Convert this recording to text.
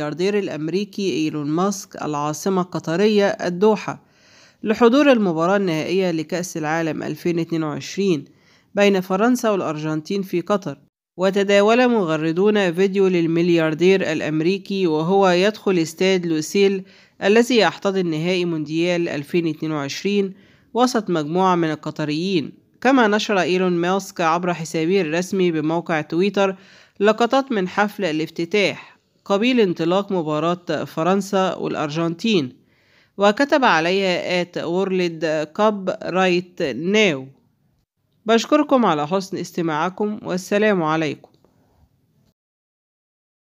الملياردير الأمريكي إيلون ماسك العاصمة القطرية الدوحة لحضور المباراة النهائية لكأس العالم 2022 بين فرنسا والأرجنتين في قطر وتداول مغردون فيديو للملياردير الأمريكي وهو يدخل استاد لوسيل الذي يحتضن نهائي مونديال 2022 وسط مجموعة من القطريين كما نشر إيلون ماسك عبر حسابه الرسمي بموقع تويتر لقطات من حفل الافتتاح قبيل انطلاق مباراة فرنسا والأرجنتين وكتب عليها آت وورلد كاب رايت ناو بشكركم على حسن استماعكم والسلام عليكم